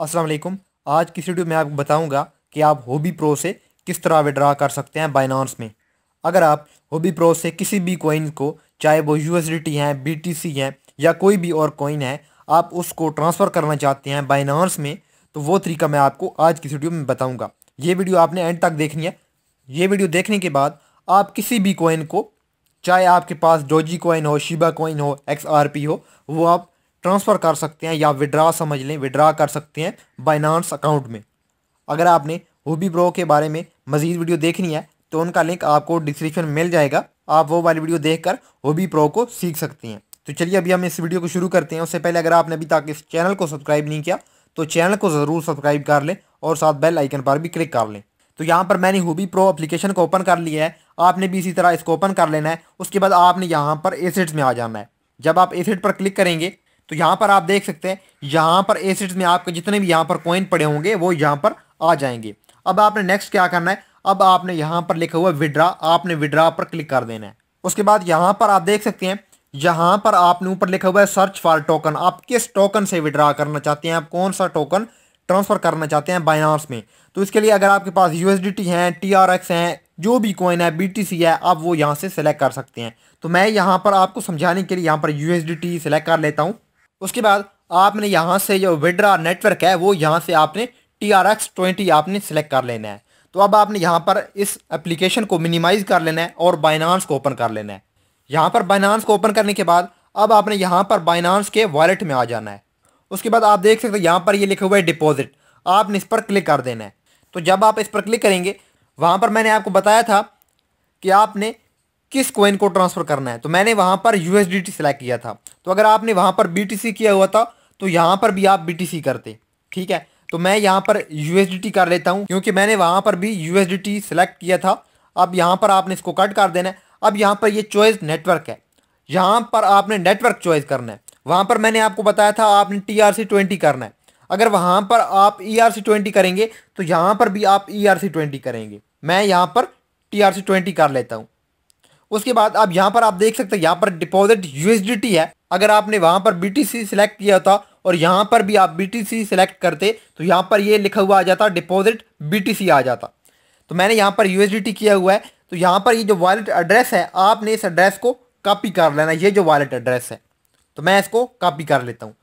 अस्सलाम वालेकुम आज की वीडियो में आपको बताऊंगा कि आप होबी प्रो से किस तरह विड्रा कर सकते हैं बाइनांस में अगर आप होबी प्रो से किसी भी कोइन को चाहे वो यू हैं बी हैं या कोई भी और कोइन है आप उसको ट्रांसफ़र करना चाहते हैं बाइनांस में तो वो तरीका मैं आपको आज की वीडियो में बताऊँगा ये वीडियो आपने एंड तक देखनी है ये वीडियो देखने के बाद आप किसी भी कोइन को चाहे आपके पास डोजी कोइन हो शिबा कोइन हो एक्स हो वो आप ट्रांसफ़र कर सकते हैं या विड्रा समझ लें विड्रा कर सकते हैं बाइनानस अकाउंट में अगर आपने होबी ब्रो के बारे में मज़ीद वीडियो देखनी है तो उनका लिंक आपको डिस्क्रिप्शन में मिल जाएगा आप वो वाली वीडियो देख कर होबी प्रो को सीख सकते हैं तो चलिए अभी हम इस वीडियो को शुरू करते हैं उससे पहले अगर आपने अभी तक इस चैनल को सब्सक्राइब नहीं किया तो चैनल को ज़रूर सब्सक्राइब कर लें और साथ बेल आइकन पर भी क्लिक कर लें तो यहाँ पर मैंने होबी प्रो एप्लीकेशन को ओपन कर लिया है आपने भी इसी तरह इसको ओपन कर लेना है उसके बाद आपने यहाँ पर एसेट्स में आ जाना है जब आप एसेट पर क्लिक करेंगे तो यहां पर आप देख सकते हैं यहां पर एसिड्स में आपके जितने भी यहां पर कॉइन पड़े होंगे वो यहां पर आ जाएंगे अब आपने नेक्स्ट क्या करना है अब आपने यहां पर लिखा हुआ विड्रा आपने विड्रा पर क्लिक कर देना है उसके बाद यहां पर आप देख सकते हैं यहां पर आपने ऊपर लिखा हुआ है सर्च फॉर टोकन आप किस टोकन से विड्रा करना चाहते हैं आप कौन सा टोकन ट्रांसफ़र करना चाहते हैं बाइनार्स में तो इसके लिए अगर आपके पास यूएसडीटी हैं टी हैं जो भी कॉइन है बी है आप वो यहाँ से सिलेक्ट कर सकते हैं तो मैं यहाँ पर आपको समझाने के लिए यहाँ पर यू सेलेक्ट कर लेता हूँ उसके बाद आपने यहाँ से जो विड्रा नेटवर्क है वो यहाँ से आपने टी आर एक्स ट्वेंटी आपने सेलेक्ट कर लेना है तो अब आपने यहाँ पर इस एप्लीकेशन को मिनिमाइज़ कर लेना है और बाइनांस को ओपन कर लेना है यहाँ पर बाइनांस को ओपन करने के बाद अब आपने यहाँ पर बाइनांस के वॉलेट में आ जाना है उसके बाद आप देख सकते हो यहाँ पर ये लिखे हुए है डिपॉजिट आपने इस पर क्लिक कर देना है तो जब आप इस पर क्लिक करेंगे वहाँ पर मैंने आपको बताया था कि आपने किस कोइन को ट्रांसफ़र करना है तो मैंने वहाँ पर यू सिलेक्ट किया था तो अगर आपने वहाँ पर बी किया हुआ था तो यहाँ पर भी आप बी करते ठीक है तो मैं यहाँ पर यू कर लेता हूँ क्योंकि मैंने वहाँ पर भी यू सिलेक्ट किया था अब यहाँ पर आपने इसको कट कर देना है अब यहाँ पर ये चॉइस नेटवर्क है यहाँ पर आपने नेटवर्क चॉइस करना है वहाँ पर मैंने आपको बताया था आपने टी आर सी ट्वेंटी करना है अगर वहाँ पर आप ई आर सी ट्वेंटी करेंगे तो यहाँ पर भी आप ई आर सी ट्वेंटी करेंगे मैं यहाँ पर टी आर सी ट्वेंटी कर लेता हूँ उसके बाद आप यहाँ पर आप देख सकते हैं यहाँ पर डिपॉजिट यूएसडीटी है अगर आपने वहाँ पर बीटीसी सिलेक्ट किया था और यहाँ पर भी आप बीटीसी सिलेक्ट करते तो यहाँ पर ये लिखा हुआ आ जाता डिपॉजिट बीटीसी आ जाता तो मैंने यहाँ पर यूएसडीटी किया हुआ है तो यहाँ पर ये जो वॉलेट एड्रेस है आपने इस एड्रेस को कॉपी कर लेना ये जो वॉलेट एड्रेस है तो मैं इसको कॉपी कर लेता हूँ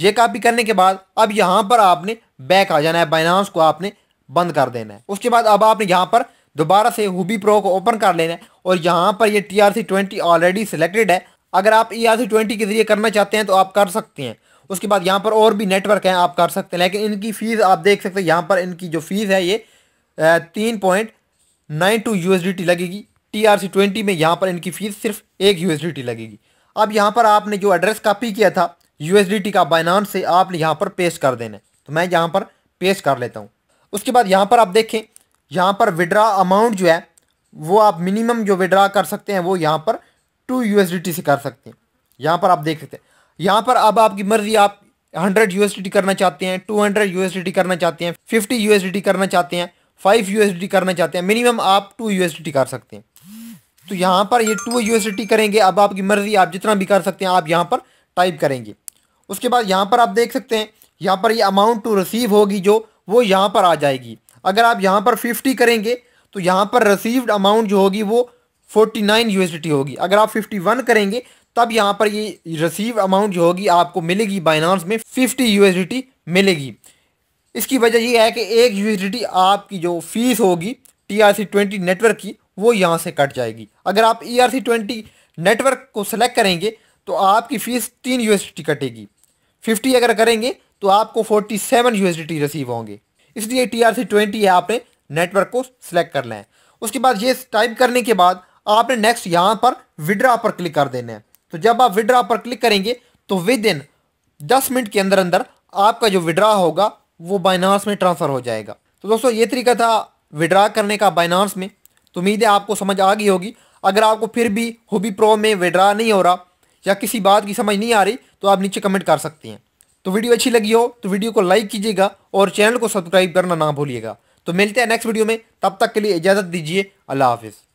ये कॉपी करने के बाद अब यहाँ पर आपने बैक आ जाना है बाइनांस को आपने बंद कर देना है उसके बाद अब आपने यहाँ पर दोबारा से हुबी प्रो को ओपन कर लेना है और यहाँ पर ये T R C twenty already selected है अगर आप ई आर सी ट्वेंटी के ज़रिए करना चाहते हैं तो आप कर सकते हैं उसके बाद यहाँ पर और भी नेटवर्क हैं आप कर सकते हैं लेकिन इनकी फ़ीस आप देख सकते हैं यहाँ पर इनकी जो फ़ीस है ये तीन पॉइंट नाइन टू यू लगेगी टी आर सी ट्वेंटी में यहाँ पर इनकी फ़ीस सिर्फ एक यू लगेगी अब यहाँ पर आपने जो एड्रेस कापी किया था यू का बाइनान से आपने यहाँ पर पेश कर देना है तो मैं यहाँ पर पेश कर लेता हूँ उसके बाद यहाँ पर आप देखें यहाँ पर विड्रा अमाउंट जो है वो आप मिनिमम जो विड्रा कर सकते हैं वो यहाँ पर टू यू से कर सकते हैं यहाँ पर आप देख सकते हैं यहाँ पर अब आपकी मर्ज़ी आप हंड्रेड यू करना चाहते हैं टू हंड्रेड यू करना चाहते हैं फिफ्टी यू करना चाहते हैं फाइव यू करना चाहते हैं मिनिमम आप टू यू कर सकते हैं तो यहाँ पर ये टू यू करेंगे अब आपकी मर्ज़ी आप जितना भी कर सकते हैं आप यहाँ पर टाइप करेंगे उसके बाद यहाँ पर आप देख सकते हैं यहाँ पर ये अमाउंट टू रिसीव होगी जो वो यहाँ पर आ जाएगी अगर आप यहाँ पर फिफ्टी करेंगे तो यहाँ पर रिसीव्ड अमाउंट जो होगी वो फोर्टी नाइन यूएसडी होगी अगर आप फिफ्टी वन करेंगे तब यहाँ पर ये रिसीव अमाउंट जो होगी आपको मिलेगी बाइनास में फिफ्टी यूएसडी मिलेगी इसकी वजह यह है कि एक यूएसडी आपकी जो फीस होगी T R C twenty network की वो यहाँ से कट जाएगी अगर आप E R C twenty network को सिलेक्ट करेंगे तो आपकी फ़ीस तीन यूएसडी कटेगी फिफ्टी अगर करेंगे तो आपको फोर्टी सेवन यूएसडी रिसीव होंगे इसलिए टी आर सी ट्वेंटी है आपने नेटवर्क को सिलेक्ट कर लें उसके बाद ये टाइप करने के बाद आपने नेक्स्ट यहाँ पर विड्रा पर क्लिक कर देना है तो जब आप विड्रा पर क्लिक करेंगे तो विद इन दस मिनट के अंदर अंदर आपका जो विड्रा होगा वो बाइनांस में ट्रांसफ़र हो जाएगा तो दोस्तों ये तरीका था विड्रा करने का बाइनांस में तो उम्मीद है आपको समझ आ गई होगी अगर आपको फिर भी होबी प्रो में विड्रा नहीं हो रहा या किसी बात की समझ नहीं आ रही तो आप नीचे कमेंट कर सकते हैं तो वीडियो अच्छी लगी हो तो वीडियो को लाइक कीजिएगा और चैनल को सब्सक्राइब करना ना भूलिएगा तो मिलते हैं नेक्स्ट वीडियो में तब तक के लिए इजाज़त दीजिए अल्लाह हाफिज़